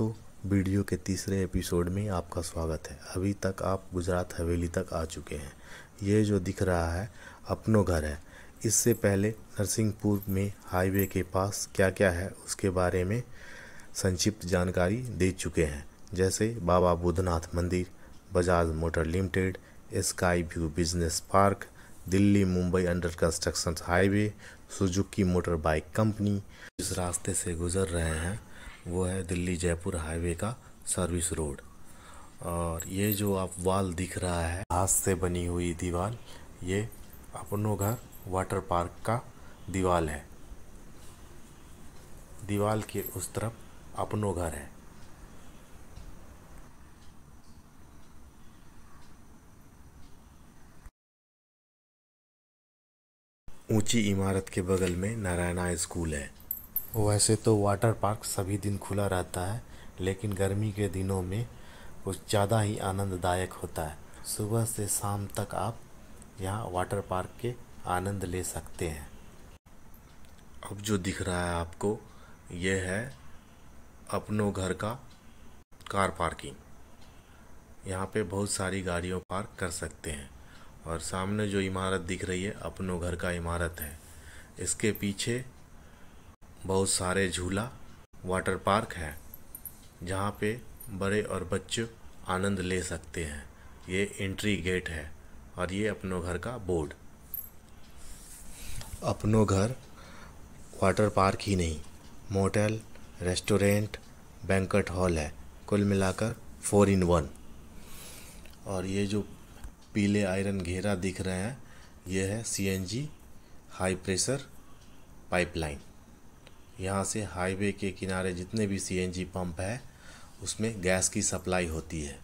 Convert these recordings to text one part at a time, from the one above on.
दोस्तों वीडियो के तीसरे एपिसोड में आपका स्वागत है अभी तक आप गुजरात हवेली तक आ चुके हैं ये जो दिख रहा है अपनो घर है इससे पहले नरसिंहपुर में हाईवे के पास क्या क्या है उसके बारे में संक्षिप्त जानकारी दे चुके हैं जैसे बाबा बुद्धनाथ मंदिर Bajaj motor limited Sky View business park Delhi Mumbai under construction highway Suzuki motor bike company जिस रास्ते से गुजर रहे हैं वो है दिल्ली जयपुर हाईवे का सर्विस रोड और ये जो आप वाल दिख रहा है हाथ से बनी हुई दीवार ये अपनो घर वाटर पार्क का दीवार है दीवार के उस तरफ अपनो घर है ऊंची इमारत के बगल में नारायणा स्कूल है वैसे तो वाटर पार्क सभी दिन खुला रहता है लेकिन गर्मी के दिनों में कुछ ज़्यादा ही आनंददायक होता है सुबह से शाम तक आप यहाँ वाटर पार्क के आनंद ले सकते हैं अब जो दिख रहा है आपको ये है अपनों घर का कार पार्किंग यहाँ पे बहुत सारी गाड़ियों पार्क कर सकते हैं और सामने जो इमारत दिख रही है अपनों घर का इमारत है इसके पीछे बहुत सारे झूला वाटर पार्क है जहाँ पे बड़े और बच्चे आनंद ले सकते हैं ये एंट्री गेट है और ये अपनों घर का बोर्ड अपनों घर वाटर पार्क ही नहीं मोटल रेस्टोरेंट बैंकट हॉल है कुल मिलाकर फोर इन वन और ये जो पीले आयरन घेरा दिख रहे हैं ये है सीएनजी हाई प्रेशर पाइपलाइन यहाँ से हाईवे के किनारे जितने भी सीएनजी पंप है उसमें गैस की सप्लाई होती है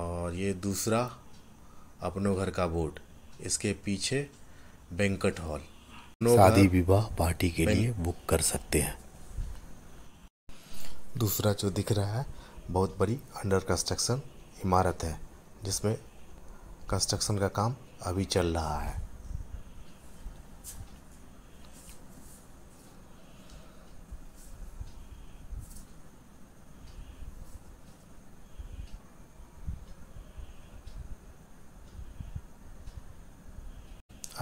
और ये दूसरा अपनों घर का बोर्ड इसके पीछे बैंकट हॉल शादी विवाह पार्टी के लिए बुक कर सकते हैं दूसरा जो दिख रहा है बहुत बड़ी अंडर कंस्ट्रक्शन इमारत है जिसमें कंस्ट्रक्शन का काम अभी चल रहा है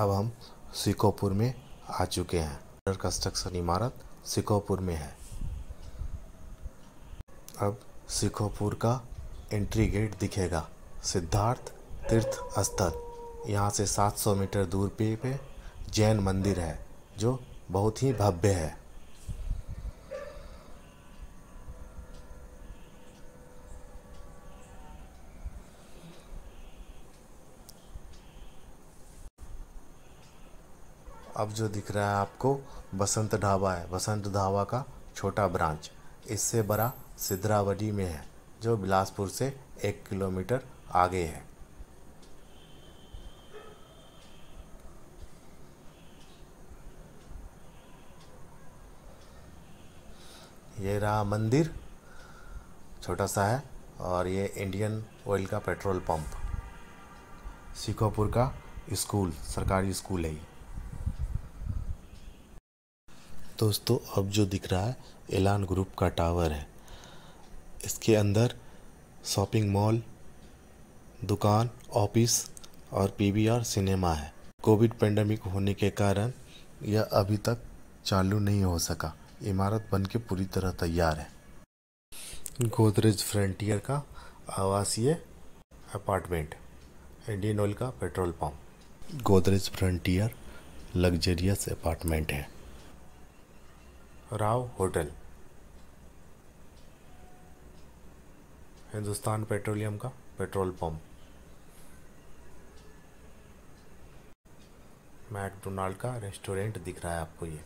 अब हम सिकोपुर में आ चुके हैं अंडर कंस्ट्रक्शन इमारत सिकोपुर में है अब सिकोपुर का एंट्री गेट दिखेगा सिद्धार्थ तीर्थ स्थल यहाँ से 700 मीटर दूर पे पे जैन मंदिर है जो बहुत ही भव्य है अब जो दिख रहा है आपको बसंत ढाबा है बसंत ढाबा का छोटा ब्रांच इससे बड़ा सिद्रावडी में है जो बिलासपुर से एक किलोमीटर आगे है ये रहा मंदिर छोटा सा है और ये इंडियन ऑयल का पेट्रोल पंप सिकोपुर का स्कूल सरकारी स्कूल है ये दोस्तों अब जो दिख रहा है एलान ग्रुप का टावर है इसके अंदर शॉपिंग मॉल दुकान ऑफिस और पीवीआर सिनेमा है कोविड पेंडेमिक होने के कारण यह अभी तक चालू नहीं हो सका इमारत बन के पूरी तरह तैयार है गोदरेज फ्रंटियर का आवासीय अपार्टमेंट इंडियन ऑयल का petrol pump Godrej Frontier luxurious apartment है राव होटल हिंदुस्तान पेट्रोलियम का पेट्रोल पंप मैकडोनाल्ड का रेस्टोरेंट दिख रहा है आपको ये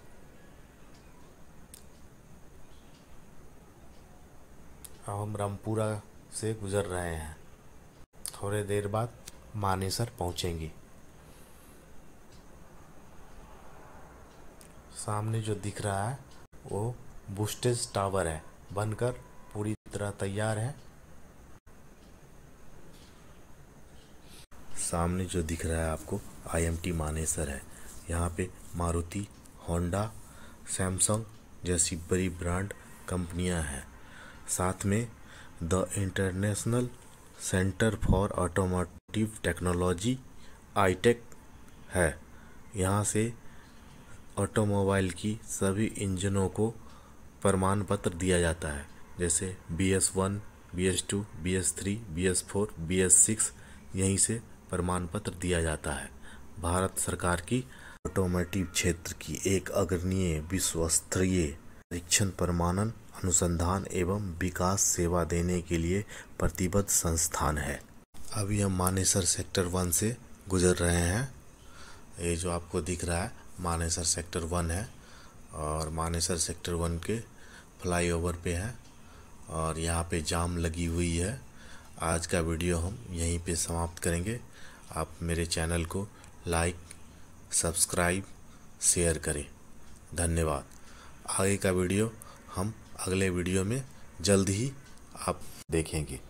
अब हम रामपुरा से गुजर रहे हैं थोड़े देर बाद मानेसर पहुंचेंगे सामने जो दिख रहा है वो बुस्टेज टावर है बनकर पूरी तरह तैयार है सामने जो दिख रहा है आपको आईएमटी मानेसर है यहाँ पे मारुति होंडा सैमसंग जैसी बड़ी ब्रांड कंपनियाँ हैं साथ में the international centre for automotive technology आईटेक e है यहाँ से ऑटोमोबाइल की सभी इंजनों को प्रमाण पत्र दिया जाता है जैसे B S one B S two B S three B S four B S six यहीं से प्रमाण पत्र दिया जाता है भारत सरकार की ऑटोमेटिव क्षेत्र की एक अग्रणीय विश्व स्तरीय परीक्षण प्रमाणन अनुसंधान एवं विकास सेवा देने के लिए प्रतिबद्ध संस्थान है अभी हम मानेसर सेक्टर वन से गुजर रहे हैं ये जो आपको दिख रहा है मानेसर सेक्टर वन है और मानेसर सेक्टर वन के फ्लाईओवर पे है और यहाँ पे जाम लगी हुई है आज का वीडियो हम यहीं पे समाप्त करेंगे आप मेरे चैनल को लाइक सब्सक्राइब शेयर करें धन्यवाद आगे का वीडियो हम अगले वीडियो में जल्द ही आप देखेंगे